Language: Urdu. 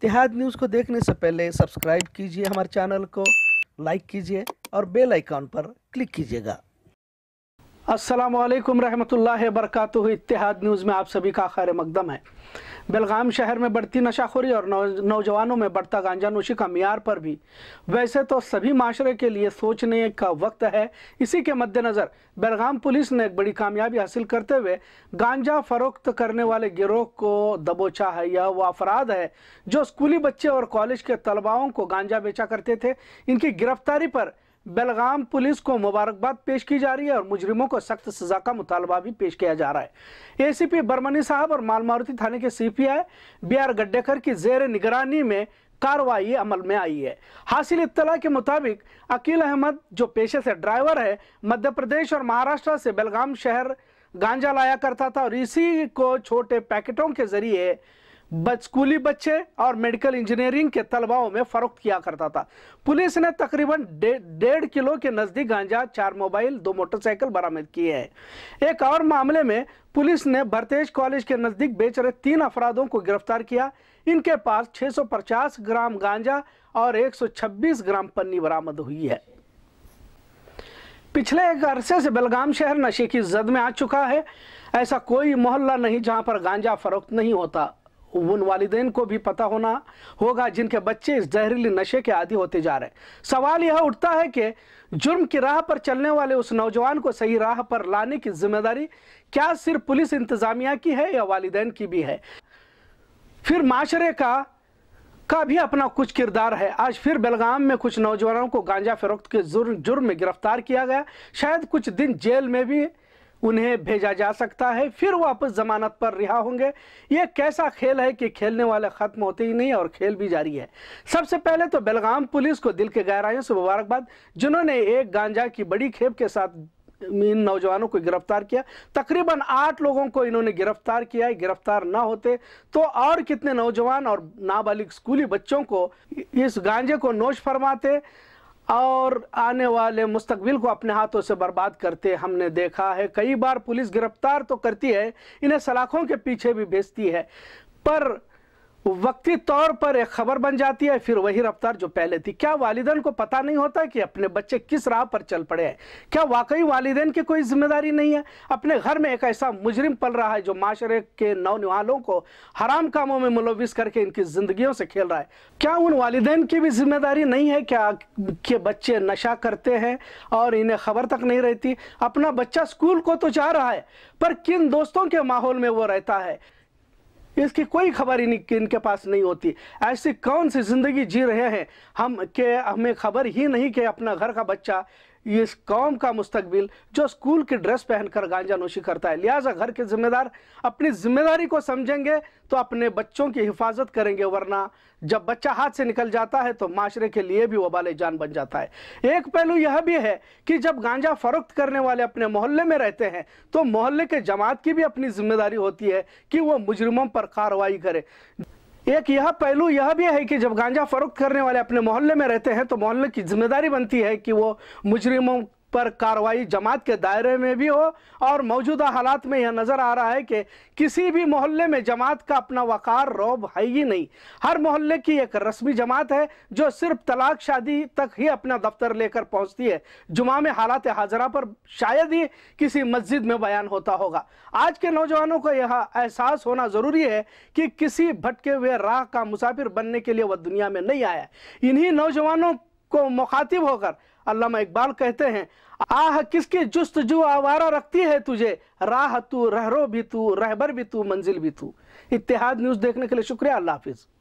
اتحاد نیوز کو دیکھنے سے پہلے سبسکرائب کیجئے ہمارے چینل کو لائک کیجئے اور بیل آئیکن پر کلک کیجئے گا السلام علیکم رحمت اللہ وبرکاتہ اتحاد نیوز میں آپ سبھی کا خیر مقدم ہے بلغام شہر میں بڑھتی خوری اور نوجوانوں میں بڑھتا گانجا نوشی کا معیار پر بھی ویسے تو سبھی معاشرے کے لیے سوچنے کا وقت ہے اسی کے مد نظر بلغام پولیس نے ایک بڑی کامیابی حاصل کرتے ہوئے گانجا فروخت کرنے والے گروہ کو دبوچا ہے یا وہ افراد ہے جو اسکولی بچے اور کالج کے طلباؤں کو گانجا بیچا کرتے تھے ان کی گرفتاری پر بلغام پولیس کو مبارکباد پیش کی جا رہی ہے اور مجرموں کو سخت سزا کا مطالبہ بھی پیش کیا جا رہا ہے اے سی پی برمنی صاحب اور مال تھانے کے سی پی آئی بی آر زیر نگرانی میں کاروائی عمل میں آئی ہے حاصل اطلاع کے مطابق عقیل احمد جو پیشے سے ڈرائیور ہے مدھیہ پردیش اور مہاراشٹرا سے بلغام شہر گانجا لایا کرتا تھا اور اسی کو چھوٹے پیکٹوں کے ذریعے اسکولی بچے اور میڈیکل انجینئرنگ کے طلباؤں میں فروخت کیا کرتا تھا پولیس نے تقریباً ڈیڑھ کلو کے نزدیک گانجا چار موبائل دو موٹر سائیکل برامد کیے ہیں ایک اور معاملے میں پولیس نے کے بیچ رہے تین افرادوں کو گرفتار کیا ان کے پاس چھ سو گرام گانجا اور ایک سو چھبیس گرام پنی برامد ہوئی ہے پچھلے ایک عرصے سے بلگام شہر نشے کی زد میں آ چکا ہے ایسا کوئی محلہ نہیں جہاں پر گانجا فروخت نہیں ہوتا ان والدین کو بھی پتہ ہونا ہوگا جن کے بچے اس زہریلی نشے کے عادی ہوتے جا رہے ہیں سوال یہ اٹھتا ہے کہ جرم کی راہ پر چلنے والے اس نوجوان کو صحیح راہ پر لانے کی ذمہ داری کیا صرف پولیس انتظامیہ کی ہے یا والدین کی بھی ہے پھر معاشرے کا کا بھی اپنا کچھ کردار ہے آج پھر بلگام میں کچھ نوجوانوں کو گانجا فروخت کے جرم میں گرفتار کیا گیا شاید کچھ دن جیل میں بھی انہیں بھیجا جا سکتا ہے پھر زمانت پر رہا ہوں گے یہ کیسا کھیل ہے کہ کھیلنے والے ختم ہوتے ہی نہیں اور کھیل بھی جاری ہے سب سے پہلے تو بلغام پولیس کو دل کے گہرائیوں سے مبارکباد جنہوں نے ایک گانجا کی بڑی کھیپ کے ساتھ ان نوجوانوں کو گرفتار کیا تقریباً آٹھ لوگوں کو انہوں نے گرفتار کیا ہے گرفتار نہ ہوتے تو اور کتنے نوجوان اور نابالغ سکولی بچوں کو اس گانجے کو نوش فرماتے اور آنے والے مستقبل کو اپنے ہاتھوں سے برباد کرتے ہم نے دیکھا ہے کئی بار پولیس گرفتار تو کرتی ہے انہیں سلاخوں کے پیچھے بھی بھیجتی ہے پر وقتی طور پر ایک خبر بن جاتی ہے پھر وہی رفتار جو پہلے تھی کیا والدین کو پتا نہیں ہوتا کہ اپنے بچے کس راہ پر چل پڑے ہیں کیا واقعی والدین کی کوئی ذمہ داری نہیں ہے اپنے گھر میں ایک ایسا مجرم پل رہا ہے جو معاشرے کے نوالوں کو حرام کاموں میں ملوث کر کے ان کی زندگیوں سے کھیل رہا ہے کیا ان والدین کی بھی ذمہ داری نہیں ہے کیا کہ بچے نشہ کرتے ہیں اور انہیں خبر تک نہیں رہتی اپنا بچہ اسکول کو تو چاہ رہا ہے پر کن دوستوں کے ماحول میں وہ رہتا ہے اس کی کوئی خبر ان کے پاس نہیں ہوتی ایسی کون سی زندگی جی رہے ہیں ہم کہ ہمیں خبر ہی نہیں کہ اپنا گھر کا بچہ یہ اس قوم کا مستقبل جو اسکول کی ڈریس پہن کر گانجا نوشی کرتا ہے لہٰذا گھر کے ذمہ دار اپنی ذمہ داری کو سمجھیں گے تو اپنے بچوں کی حفاظت کریں گے ورنہ جب بچہ ہاتھ سے نکل جاتا ہے تو معاشرے کے لیے بھی وبال جان بن جاتا ہے ایک پہلو یہ بھی ہے کہ جب گانجا فروخت کرنے والے اپنے محلے میں رہتے ہیں تو محلے کے جماعت کی بھی اپنی ذمہ داری ہوتی ہے کہ وہ مجرموں پر کاروائی کرے ایک یہ پہلو یہ بھی ہے کہ جب گانجا فروخت کرنے والے اپنے محلے میں رہتے ہیں تو محلے کی ذمہ داری بنتی ہے کہ وہ مجرموں پر کاروائی جماعت کے دائرے میں بھی ہو اور موجودہ حالات میں یہ نظر آ رہا ہے کہ کسی بھی محلے میں جماعت کا اپنا وقار روب ہے ہی نہیں ہر محلے کی ایک رسمی جماعت ہے جو صرف طلاق شادی تک ہی اپنا دفتر لے کر پہنچتی ہے جمعہ میں حالات حاضرہ پر شاید ہی کسی مسجد میں بیان ہوتا ہوگا آج کے نوجوانوں کو یہ احساس ہونا ضروری ہے کہ کسی بھٹکے ہوئے راہ کا مسافر بننے کے لیے وہ دنیا میں نہیں آیا انہی نوجوانوں کو مخاطب ہو کر علامہ اقبال کہتے ہیں آہ کس کی جست جو آوارہ رکھتی ہے تجھے راہ تو رہرو بھی تو رہبر بھی تو منزل بھی تو اتحاد نیوز دیکھنے کے لیے شکریہ اللہ حافظ